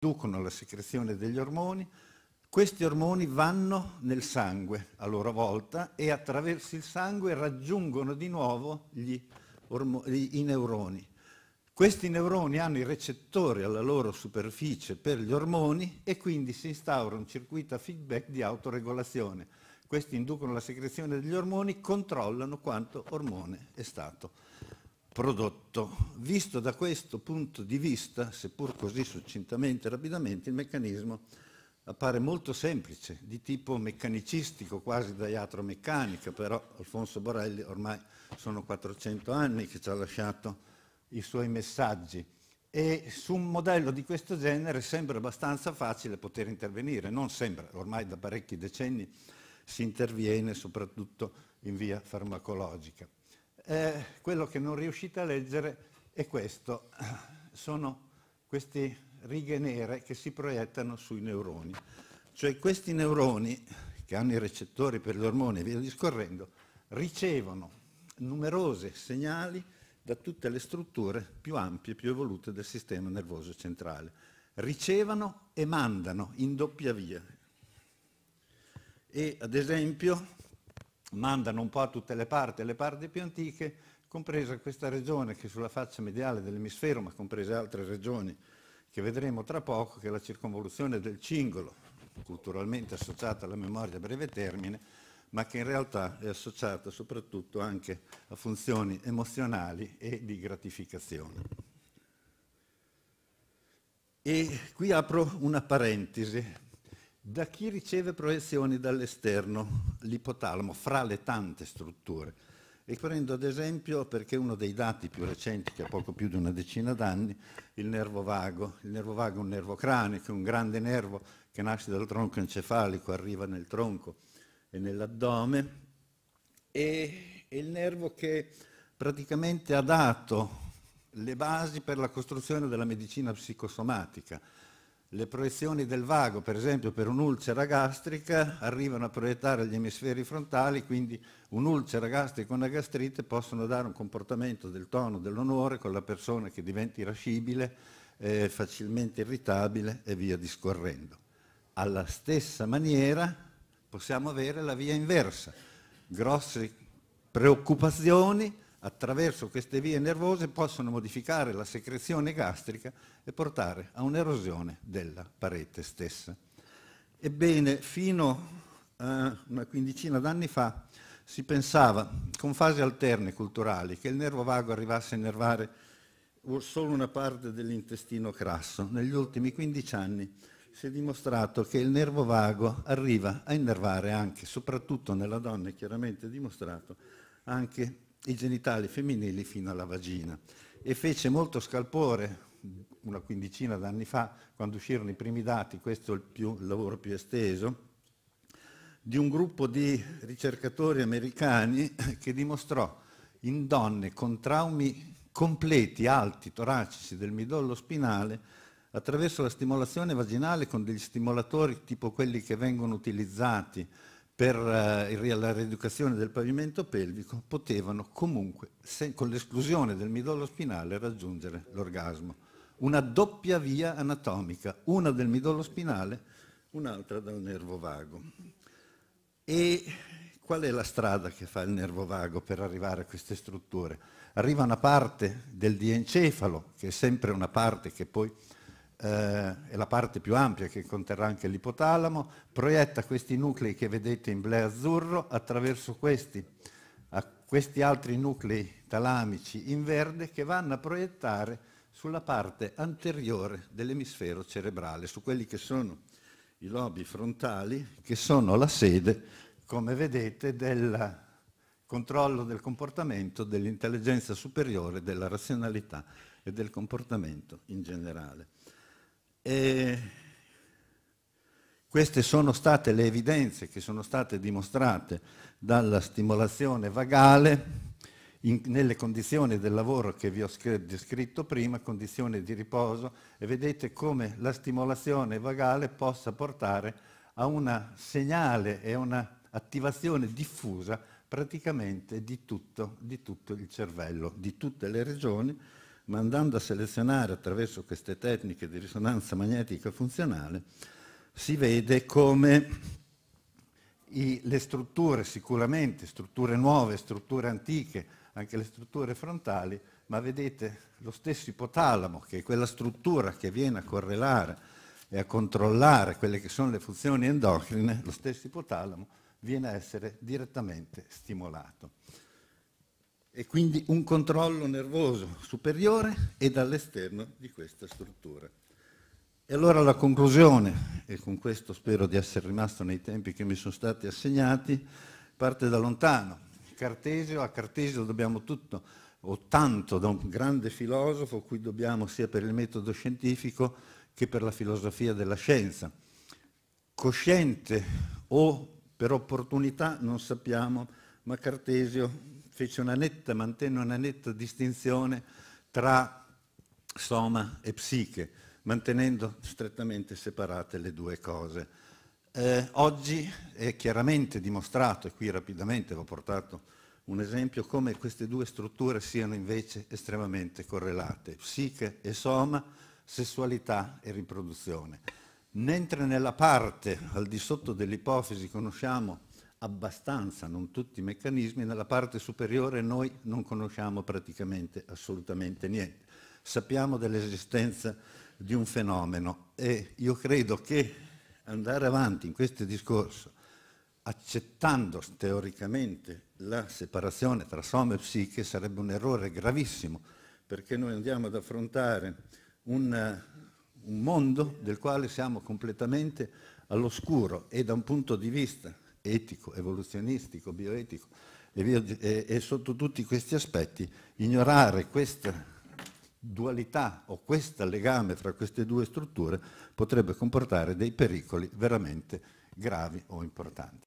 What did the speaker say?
inducono la secrezione degli ormoni, questi ormoni vanno nel sangue a loro volta e attraverso il sangue raggiungono di nuovo gli i neuroni. Questi neuroni hanno i recettori alla loro superficie per gli ormoni e quindi si instaura un circuito a feedback di autoregolazione. Questi inducono la secrezione degli ormoni, controllano quanto ormone è stato prodotto. Visto da questo punto di vista, seppur così succintamente e rapidamente, il meccanismo appare molto semplice, di tipo meccanicistico, quasi da iatromeccanica, però Alfonso Borelli ormai sono 400 anni che ci ha lasciato i suoi messaggi e su un modello di questo genere sembra abbastanza facile poter intervenire, non sembra, ormai da parecchi decenni si interviene soprattutto in via farmacologica. Eh, quello che non riuscite a leggere è questo, sono queste righe nere che si proiettano sui neuroni, cioè questi neuroni che hanno i recettori per gli ormoni e via discorrendo, ricevono numerose segnali da tutte le strutture più ampie, più evolute del sistema nervoso centrale. Ricevono e mandano in doppia via. E ad esempio mandano un po' a tutte le parti, le parti più antiche, compresa questa regione che è sulla faccia mediale dell'emisfero, ma comprese altre regioni che vedremo tra poco, che è la circonvoluzione del cingolo, culturalmente associata alla memoria a breve termine, ma che in realtà è associata soprattutto anche a funzioni emozionali e di gratificazione. E qui apro una parentesi, da chi riceve proiezioni dall'esterno, l'ipotalamo, fra le tante strutture. E prendo ad esempio, perché uno dei dati più recenti, che ha poco più di una decina d'anni, il nervo vago. Il nervo vago è un nervo cranico, un grande nervo che nasce dal tronco encefalico, arriva nel tronco e nell'addome, e è il nervo che praticamente ha dato le basi per la costruzione della medicina psicosomatica le proiezioni del vago, per esempio per un'ulcera gastrica, arrivano a proiettare gli emisferi frontali, quindi un'ulcera gastrica e una gastrite possono dare un comportamento del tono dell'onore con la persona che diventa irascibile, eh, facilmente irritabile e via discorrendo. Alla stessa maniera possiamo avere la via inversa, grosse preoccupazioni, attraverso queste vie nervose possono modificare la secrezione gastrica e portare a un'erosione della parete stessa. Ebbene, fino a una quindicina d'anni fa si pensava, con fasi alterne culturali, che il nervo vago arrivasse a innervare solo una parte dell'intestino crasso. Negli ultimi 15 anni si è dimostrato che il nervo vago arriva a innervare anche, soprattutto nella donna è chiaramente dimostrato, anche i genitali femminili fino alla vagina e fece molto scalpore una quindicina d'anni fa, quando uscirono i primi dati, questo è il, più, il lavoro più esteso, di un gruppo di ricercatori americani che dimostrò in donne con traumi completi, alti, toracici del midollo spinale, attraverso la stimolazione vaginale con degli stimolatori tipo quelli che vengono utilizzati per eh, la rieducazione del pavimento pelvico potevano comunque, se, con l'esclusione del midollo spinale, raggiungere l'orgasmo. Una doppia via anatomica, una del midollo spinale, un'altra dal nervo vago. E qual è la strada che fa il nervo vago per arrivare a queste strutture? Arriva una parte del diencefalo, che è sempre una parte che poi eh, è la parte più ampia che conterrà anche l'ipotalamo, proietta questi nuclei che vedete in ble azzurro attraverso questi, questi altri nuclei talamici in verde che vanno a proiettare sulla parte anteriore dell'emisfero cerebrale, su quelli che sono i lobi frontali, che sono la sede, come vedete, del controllo del comportamento, dell'intelligenza superiore, della razionalità e del comportamento in generale. E queste sono state le evidenze che sono state dimostrate dalla stimolazione vagale in, nelle condizioni del lavoro che vi ho descritto prima, condizioni di riposo, e vedete come la stimolazione vagale possa portare a una segnale e un'attivazione diffusa praticamente di tutto, di tutto il cervello, di tutte le regioni, ma andando a selezionare attraverso queste tecniche di risonanza magnetica funzionale, si vede come i, le strutture, sicuramente strutture nuove, strutture antiche, anche le strutture frontali, ma vedete lo stesso ipotalamo, che è quella struttura che viene a correlare e a controllare quelle che sono le funzioni endocrine, lo stesso ipotalamo viene a essere direttamente stimolato e quindi un controllo nervoso superiore e dall'esterno di questa struttura. E allora la conclusione, e con questo spero di essere rimasto nei tempi che mi sono stati assegnati, parte da lontano. Cartesio, a Cartesio dobbiamo tutto, o tanto da un grande filosofo, cui dobbiamo sia per il metodo scientifico che per la filosofia della scienza. Cosciente o per opportunità non sappiamo, ma Cartesio fece una netta, mantenne una netta distinzione tra soma e psiche, mantenendo strettamente separate le due cose. Eh, oggi è chiaramente dimostrato, e qui rapidamente ho portato un esempio, come queste due strutture siano invece estremamente correlate, psiche e soma, sessualità e riproduzione. Mentre nella parte al di sotto dell'ipofisi conosciamo abbastanza, non tutti i meccanismi, nella parte superiore noi non conosciamo praticamente assolutamente niente. Sappiamo dell'esistenza di un fenomeno e io credo che andare avanti in questo discorso accettando teoricamente la separazione tra soma e psiche sarebbe un errore gravissimo perché noi andiamo ad affrontare un, un mondo del quale siamo completamente all'oscuro e da un punto di vista etico, evoluzionistico, bioetico e, via, e, e sotto tutti questi aspetti ignorare questa dualità o questo legame fra queste due strutture potrebbe comportare dei pericoli veramente gravi o importanti.